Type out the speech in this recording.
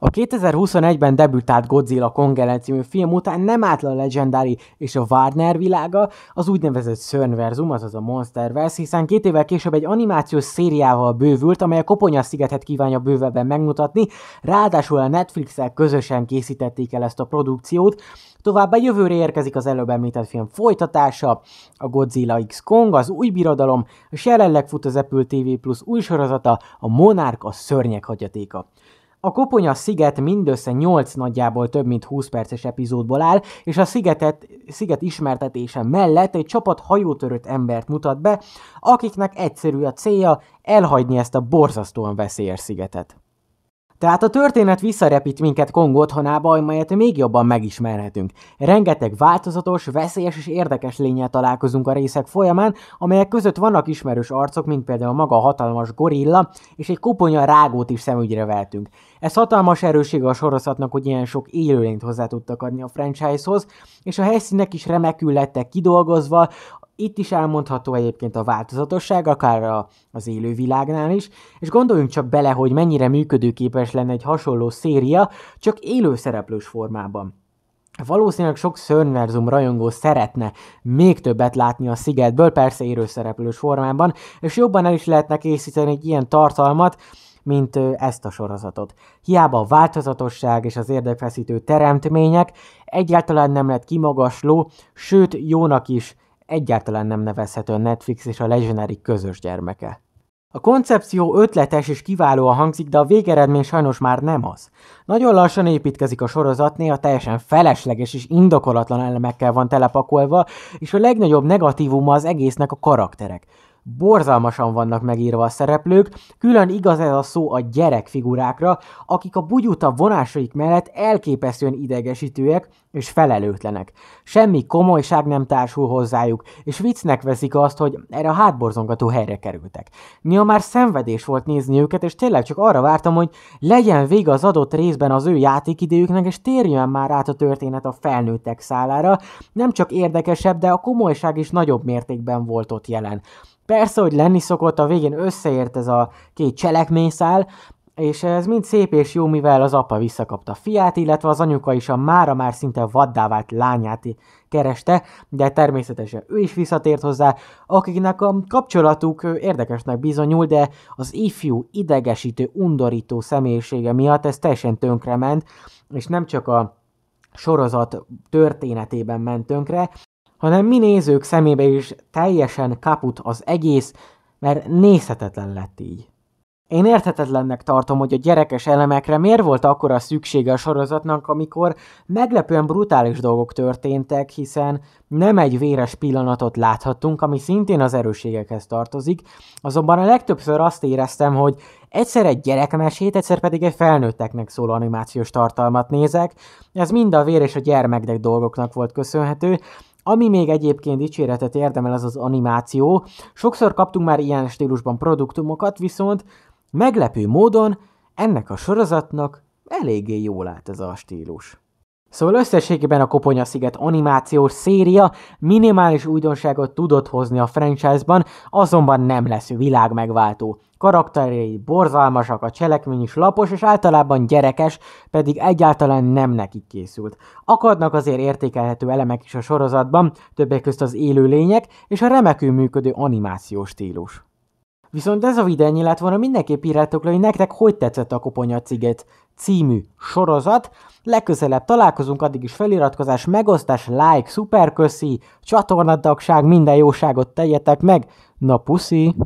A 2021-ben debütált Godzilla Kongelen című film után nem a legendári és a Warner világa az úgynevezett Sörnverzum, azaz a Monsterverse, hiszen két évvel később egy animációs szériával bővült, amely a Koponya szigetet kívánja bővebben megmutatni, ráadásul a Netflix-el közösen készítették el ezt a produkciót, Továbbá jövőre érkezik az előbb említett film folytatása, a Godzilla X Kong, az új birodalom, és jelenleg fut az Apple TV Plus új sorozata, a Monarch a szörnyek hagyatéka. A Koponya sziget mindössze 8 nagyjából több mint 20 perces epizódból áll, és a szigetet, sziget ismertetése mellett egy csapat hajótörött embert mutat be, akiknek egyszerű a célja elhagyni ezt a borzasztóan veszélyes szigetet. Tehát a történet visszarepít minket Kong otthonába, amelyet még jobban megismerhetünk. Rengeteg változatos, veszélyes és érdekes lényel találkozunk a részek folyamán, amelyek között vannak ismerős arcok, mint például maga a hatalmas gorilla, és egy koponya rágót is szemügyre vettünk. Ez hatalmas erőség a sorozatnak, hogy ilyen sok élőlényt hozzá tudtak adni a franchise-hoz, és a helyszínek is remekül lettek kidolgozva, itt is elmondható egyébként a változatosság, akár a, az élővilágnál is, és gondoljunk csak bele, hogy mennyire működőképes lenne egy hasonló széria, csak élőszereplős formában. Valószínűleg sok szörnverzum rajongó szeretne még többet látni a szigetből, persze szereplős formában, és jobban el is lehetne készíteni egy ilyen tartalmat, mint ezt a sorozatot. Hiába a változatosság és az érdekfeszítő teremtmények egyáltalán nem lett kimagasló, sőt jónak is egyáltalán nem nevezhető a Netflix és a Legendary közös gyermeke. A koncepció ötletes és kiváló a hangzik, de a végeredmény sajnos már nem az. Nagyon lassan építkezik a sorozat, néha teljesen felesleges és indokolatlan elemekkel van telepakolva, és a legnagyobb negatívuma az egésznek a karakterek. Borzalmasan vannak megírva a szereplők, külön igaz ez a szó a gyerekfigurákra, akik a bugyuta vonásaik mellett elképesztően idegesítőek és felelőtlenek. Semmi komolyság nem társul hozzájuk, és viccnek veszik azt, hogy erre a hátborzongató helyre kerültek. Néha már szenvedés volt nézni őket, és tényleg csak arra vártam, hogy legyen vége az adott részben az ő játékidejüknek, és térjön már át a történet a felnőttek szálára, nem csak érdekesebb, de a komolyság is nagyobb mértékben volt ott jelen. Persze, hogy lenni szokott, a végén összeért ez a két cselekményszál, és ez mind szép és jó, mivel az apa visszakapta fiát, illetve az anyuka is a mára már szinte vaddá vált lányát kereste, de természetesen ő is visszatért hozzá, akiknek a kapcsolatuk érdekesnek bizonyul, de az ifjú, idegesítő, undorító személyisége miatt ez teljesen tönkrement, és nem csak a sorozat történetében ment tönkre, hanem mi nézők szemébe is teljesen kaput az egész, mert nézhetetlen lett így. Én érthetetlennek tartom, hogy a gyerekes elemekre miért volt akkora szüksége a sorozatnak, amikor meglepően brutális dolgok történtek, hiszen nem egy véres pillanatot láthattunk, ami szintén az erőségekhez tartozik, azonban a legtöbbször azt éreztem, hogy egyszer egy gyerekmesét, egyszer pedig egy felnőtteknek szóló animációs tartalmat nézek, ez mind a vér és a gyermeknek dolgoknak volt köszönhető, ami még egyébként dicséretet érdemel, az az animáció. Sokszor kaptunk már ilyen stílusban produktumokat, viszont meglepő módon ennek a sorozatnak eléggé jól állt ez a stílus. Szóval összességében a Koponya sziget animációs széria minimális újdonságot tudott hozni a franchise-ban, azonban nem lesz világmegváltó. Karakterei borzalmasak, a cselekmény is lapos és általában gyerekes, pedig egyáltalán nem nekik készült. Akadnak azért értékelhető elemek is a sorozatban, többek közt az élőlények és a remekül működő animációs stílus. Viszont ez a videó ennyi lett volna, mindenképp írjátok le, hogy nektek hogy tetszett a Koponyaciget című sorozat. Legközelebb találkozunk, addig is feliratkozás, megosztás, like, szuperköszi, csatornadagság, minden jóságot tegyetek meg. Na puszi!